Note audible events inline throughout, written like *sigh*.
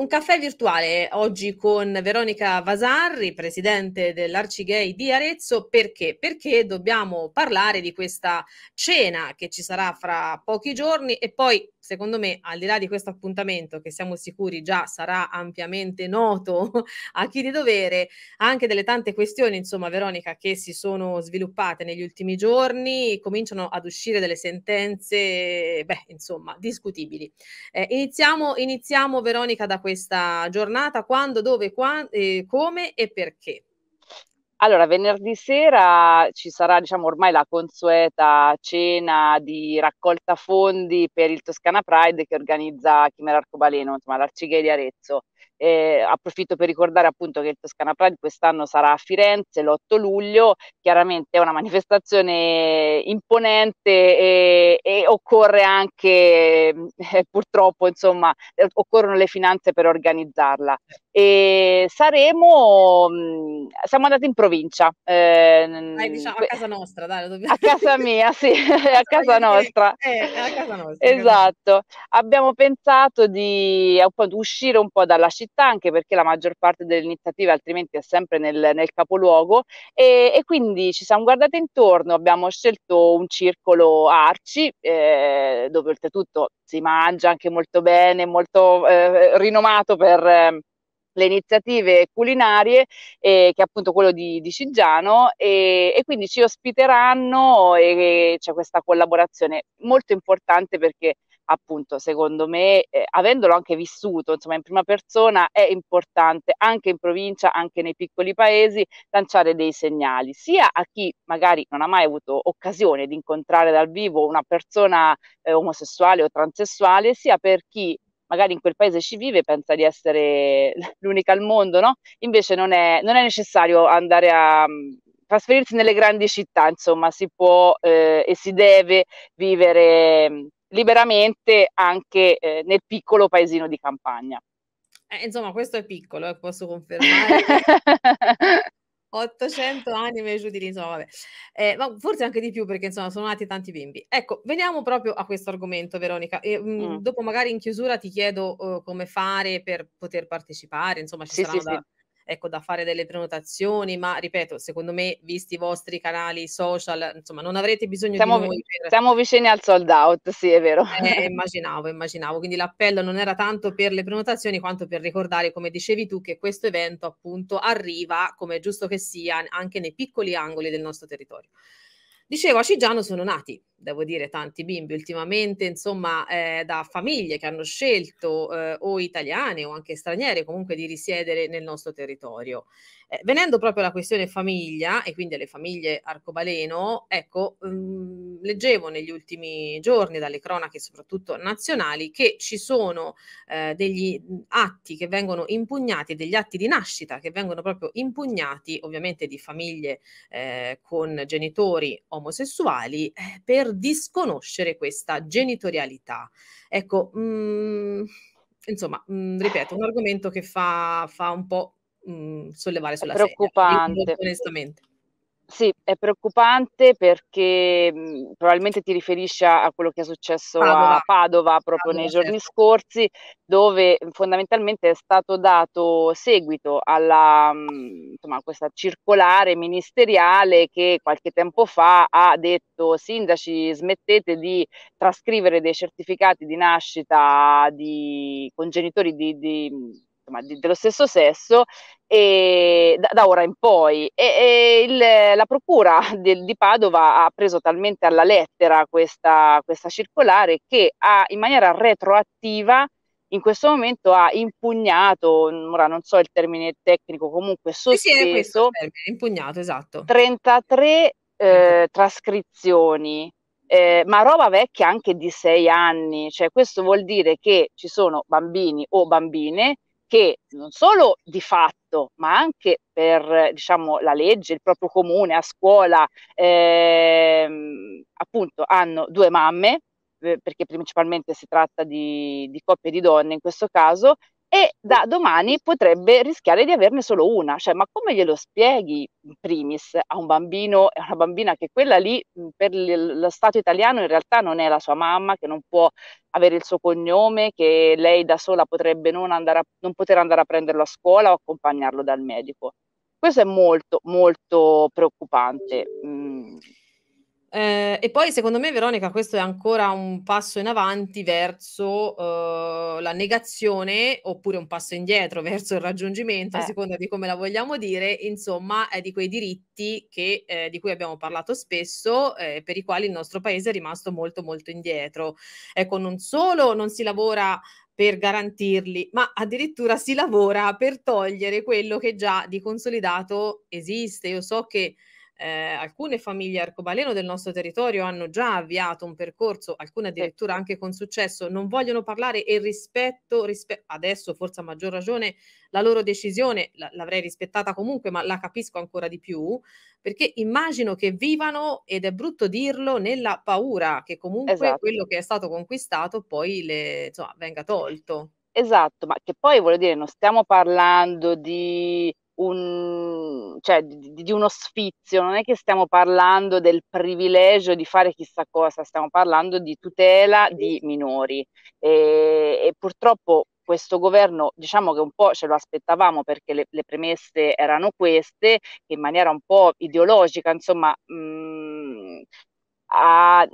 Un caffè virtuale oggi con Veronica Vasarri, presidente dell'Arcigay di Arezzo. Perché? Perché dobbiamo parlare di questa cena che ci sarà fra pochi giorni e poi, secondo me, al di là di questo appuntamento che siamo sicuri già sarà ampiamente noto *laughs* a chi di dovere, anche delle tante questioni, insomma, Veronica, che si sono sviluppate negli ultimi giorni, cominciano ad uscire delle sentenze, beh, insomma, discutibili. Eh, iniziamo, iniziamo, Veronica, da questo questa giornata? Quando, dove, quando, eh, come e perché? Allora, venerdì sera ci sarà, diciamo, ormai la consueta cena di raccolta fondi per il Toscana Pride che organizza Chimera Arcobaleno, insomma, l'Arcigay di Arezzo. Eh, approfitto per ricordare appunto che il Toscana Pride quest'anno sarà a Firenze l'8 luglio, chiaramente è una manifestazione imponente e, e occorre anche *laughs* eh, purtroppo insomma eh, occorrono le finanze per organizzarla e saremo, mh, mm, siamo andati in provincia. Eh, Dai, eh, diciamo a casa nostra, dai, dobbiamo... A casa mia, sì, a casa nostra. Esatto. Abbiamo pensato di, eh, di, uscire un po' dalla città, anche perché la maggior parte delle iniziative altrimenti è sempre nel, nel capoluogo, e, e, quindi ci siamo guardati intorno, abbiamo scelto un circolo Arci, eh, dove oltretutto si mangia anche molto bene, molto eh, rinomato per ehm, le iniziative culinarie, eh, che è appunto quello di, di Cigiano, e, e, quindi ci ospiteranno e, e c'è questa collaborazione molto importante perché appunto secondo me eh, avendolo anche vissuto insomma in prima persona è importante anche in provincia anche nei piccoli paesi lanciare dei segnali sia a chi magari non ha mai avuto occasione di incontrare dal vivo una persona eh, omosessuale o transessuale sia per chi magari in quel paese ci vive e pensa di essere *laughs* l'unica al mondo, no? Invece non è, non è necessario andare a mm, trasferirsi nelle grandi città, insomma, si può eh, e si deve vivere mm, liberamente anche eh, nel piccolo paesino di campagna. Eh, insomma, questo è piccolo, eh, posso confermare. *laughs* 800 anime giù di lì, insomma, vabbè. Eh, ma forse anche di più perché insomma sono nati tanti bimbi. Ecco, veniamo proprio a questo argomento, Veronica. E, mh, mm, mm. Dopo magari in chiusura ti chiedo uh, come fare per poter partecipare, insomma, ci sì, saranno sì, da... sì ecco, da fare delle prenotazioni, ma ripeto, secondo me, visti i vostri canali social, insomma, non avrete bisogno siamo, di noi. Per... Siamo vicini al sold out, sì, è vero. Eh, *laughs* immaginavo, immaginavo. Quindi l'appello non era tanto per le prenotazioni quanto per ricordare, come dicevi tu, che questo evento appunto arriva, come è giusto che sia, anche nei piccoli angoli del nostro territorio. Dicevo, a Cigiano sono nati, devo dire, tanti bimbi ultimamente, insomma, eh, da famiglie che hanno scelto eh, o italiane o anche straniere comunque di risiedere nel nostro territorio. Eh, venendo proprio alla questione famiglia e quindi alle famiglie arcobaleno, ecco, mh, mhmm, leggevo negli ultimi giorni dalle cronache soprattutto nazionali che ci sono eh, degli mhmm, atti che vengono impugnati, degli atti di nascita che vengono proprio impugnati ovviamente di famiglie eh, con genitori omosessuali eh, per disconoscere questa genitorialità. Ecco, mh, mhmm, insomma, mh, ripeto, un argomento che fa, fa un po' mh, sollevare sulla sedia. È preoccupante. Sedia, onestamente. Sì, è preoccupante perché mh, probabilmente ti riferisci a quello che è successo Padova. a Padova proprio Padova, nei giorni certo. scorsi, dove fondamentalmente è stato dato seguito alla, mh, insomma, questa circolare ministeriale che qualche tempo fa ha detto sindaci smettete di trascrivere dei certificati di nascita di congenitori di, di insomma, di, dello stesso sesso e da, da ora in poi. E, e il, la procura di, di, Padova ha preso talmente alla lettera questa, questa circolare che ha, in maniera retroattiva in questo momento ha impugnato, ora non so il termine tecnico, comunque sospeso, sì, sì, impugnato, esatto. 33 eh, trascrizioni, eh, ma roba vecchia anche di sei anni, cioè questo vuol dire che ci sono bambini o bambine che non solo di fatto, ma anche per diciamo, la legge, il proprio comune, a scuola, ehm, appunto hanno due mamme, eh, perché principalmente si tratta di, di coppie di donne in questo caso, e da domani potrebbe rischiare di averne solo una. Cioè, ma come glielo spieghi in primis a un bambino e a una bambina che quella lì per lo Stato italiano in realtà non è la sua mamma, che non può avere il suo cognome, che lei da sola potrebbe non, andare a, non poter andare a prenderlo a scuola o accompagnarlo dal medico? Questo è molto, molto preoccupante. Mm. Eh, e poi secondo me, Veronica, questo è ancora un passo in avanti verso eh, la negazione oppure un passo indietro *laughs* verso il raggiungimento, eh. a seconda di come la vogliamo dire, insomma, è di quei diritti che, eh, di cui abbiamo parlato spesso, eh, per i quali il nostro paese è rimasto molto molto indietro. Ecco, non solo non si lavora per garantirli, ma addirittura si lavora per togliere quello che già di consolidato esiste. Io so che eh, alcune famiglie arcobaleno del nostro territorio hanno già avviato un percorso, alcune addirittura anche con successo, non vogliono parlare e rispetto, rispe- adesso forse a maggior ragione, la loro decisione, la- l'avrei rispettata comunque, ma la capisco ancora di più, perché immagino che vivano, ed è brutto dirlo, nella paura che comunque esatto. quello che è stato conquistato poi le, insomma, venga tolto. Esatto, ma che poi voglio dire, non stiamo parlando di un, cioè, di, di, uno sfizio, non è che stiamo parlando del privilegio di fare chissà cosa, stiamo parlando di tutela di minori e, e purtroppo questo governo diciamo che un po' ce lo aspettavamo perché le, le premesse erano queste, che in maniera un po' ideologica, insomma, mh, mm, ha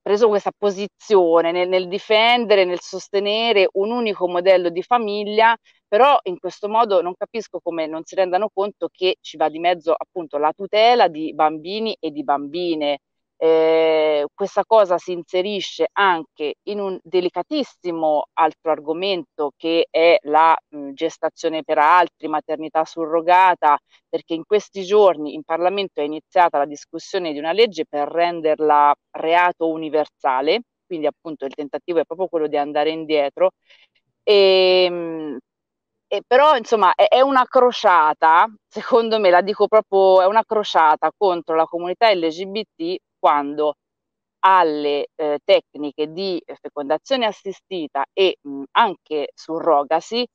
preso questa posizione nel, nel, difendere, nel sostenere un unico modello di famiglia, però in questo modo non capisco come non si rendano conto che ci va di mezzo appunto la tutela di bambini e di bambine. Eh, eh, questa cosa si inserisce anche in un delicatissimo altro argomento che è la mh, mhmm, gestazione per altri, maternità surrogata, perché in questi giorni in Parlamento è iniziata la discussione di una legge per renderla reato universale, quindi appunto il tentativo è proprio quello di andare indietro. E, ehm, mh, e però insomma è, è, una crociata, secondo me la dico proprio, è una crociata contro la comunità LGBT quando alle eh, tecniche di fecondazione assistita e mh, mm, anche surrogasi,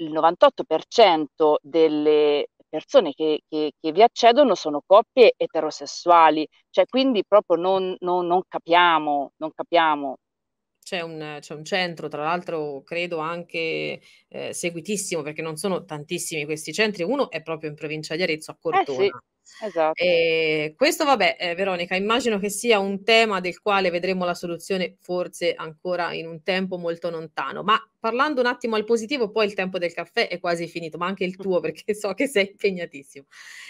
il 98% delle persone che, che, che, vi accedono sono coppie eterosessuali, cioè quindi proprio non, non, non capiamo, non capiamo c'è un, c'è un centro, tra l'altro credo anche eh, seguitissimo, perché non sono tantissimi questi centri, uno è proprio in provincia di Arezzo, a Cortona. Eh sì, esatto. E eh, questo vabbè, eh, Veronica, immagino che sia un tema del quale vedremo la soluzione forse ancora in un tempo molto lontano, ma parlando un attimo al positivo, poi il tempo del caffè è quasi finito, ma anche il *laughs* tuo perché so che sei impegnatissimo.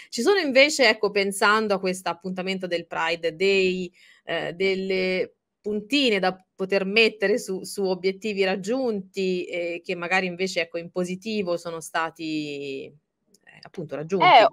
Ci sono invece, ecco, pensando a questo appuntamento del Pride, dei, eh, delle puntine da poter mettere su, su obiettivi raggiunti eh, che magari invece ecco, in positivo sono stati eh, appunto raggiunti. Eh,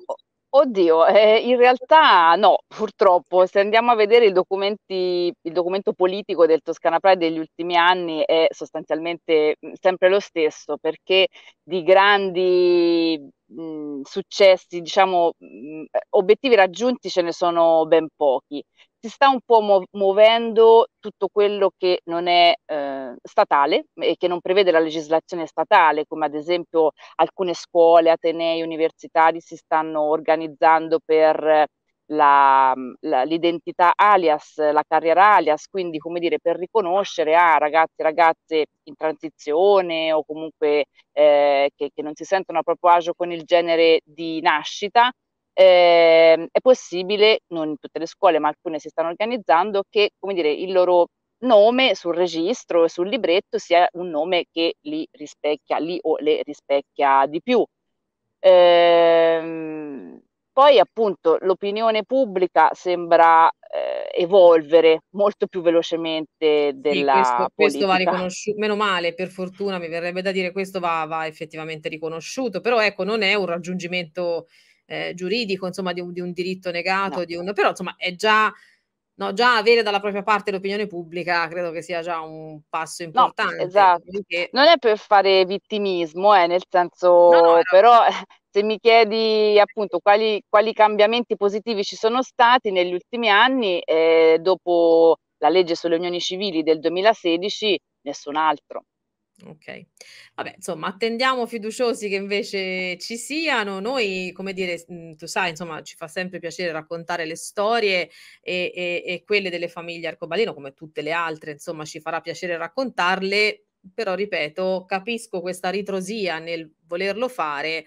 oddio, eh, in realtà no, purtroppo se andiamo a vedere i documenti, il documento politico del Toscana Pride degli ultimi anni è sostanzialmente mm, sempre lo stesso perché di grandi mh, mm, successi, diciamo, mh, mm, obiettivi raggiunti ce ne sono ben pochi si sta un po' muovendo tutto quello che non è eh, statale e che non prevede la legislazione statale, come ad esempio alcune scuole, atenei, universitari si stanno organizzando per la, la, l'identità alias, la carriera alias, quindi come dire per riconoscere a ah, ragazzi e ragazze in transizione o comunque eh, che, che non si sentono a proprio agio con il genere di nascita, eh, è possibile, non in tutte le scuole, ma alcune si stanno organizzando, che come dire, il loro nome sul registro e sul libretto sia un nome che li rispecchia, li o le rispecchia di più. Ehm, poi appunto l'opinione pubblica sembra eh, evolvere molto più velocemente della sì, questo, questo va riconosciuto, meno male, per fortuna mi verrebbe da dire questo va, va effettivamente riconosciuto, però ecco non è un raggiungimento eh, giuridico, insomma, di un, di un diritto negato, no. di un, però insomma è già... No, già avere dalla propria parte l'opinione pubblica credo che sia già un passo importante. No, esatto. Perché... Non è per fare vittimismo, eh, nel senso, no, no, però *laughs* se mi chiedi appunto quali, quali, cambiamenti positivi ci sono stati negli ultimi anni, eh, dopo la legge sulle unioni civili del 2016, nessun altro. Ok, vabbè, insomma, attendiamo fiduciosi che invece ci siano. Noi, come dire, mhmm, tu sai, insomma, ci fa sempre piacere raccontare le storie e, e, e quelle delle famiglie arcobaleno, come tutte le altre, insomma, ci farà piacere raccontarle però ripeto, capisco questa ritrosia nel volerlo fare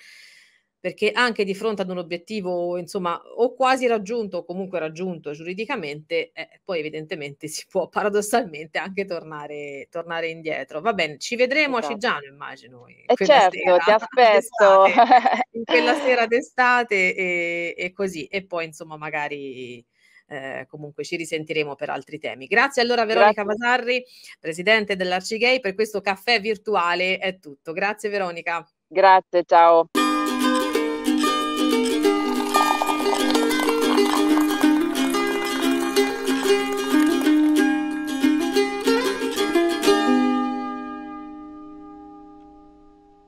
perché anche di fronte ad un obiettivo, insomma, o quasi raggiunto o comunque raggiunto giuridicamente, eh, poi evidentemente *laughs* si può paradossalmente anche tornare, tornare indietro. Va bene, ci vedremo esatto. a Cigiano, immagino. E eh, certo, sera, ti *laughs* aspetto. in quella sera *laughs* d'estate e, e, così, e poi insomma magari... Eh, comunque ci risentiremo per altri temi. Grazie allora Veronica Grazie. Vasarri, presidente dell'Arcigay, per questo caffè virtuale è tutto. Grazie Veronica. Grazie, ciao.